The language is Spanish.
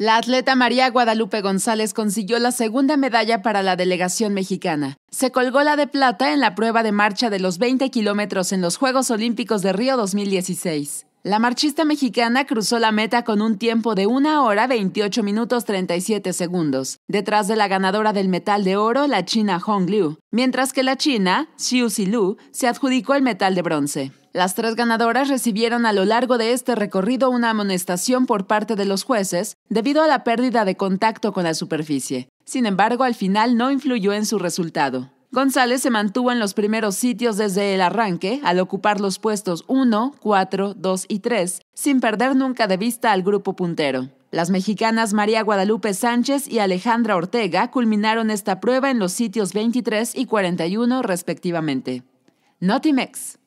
La atleta María Guadalupe González consiguió la segunda medalla para la delegación mexicana. Se colgó la de plata en la prueba de marcha de los 20 kilómetros en los Juegos Olímpicos de Río 2016. La marchista mexicana cruzó la meta con un tiempo de 1 hora 28 minutos 37 segundos, detrás de la ganadora del metal de oro, la china Hong Liu, mientras que la china, Xiu Lu, se adjudicó el metal de bronce. Las tres ganadoras recibieron a lo largo de este recorrido una amonestación por parte de los jueces debido a la pérdida de contacto con la superficie. Sin embargo, al final no influyó en su resultado. González se mantuvo en los primeros sitios desde el arranque, al ocupar los puestos 1, 4, 2 y 3, sin perder nunca de vista al grupo puntero. Las mexicanas María Guadalupe Sánchez y Alejandra Ortega culminaron esta prueba en los sitios 23 y 41 respectivamente. Notimex.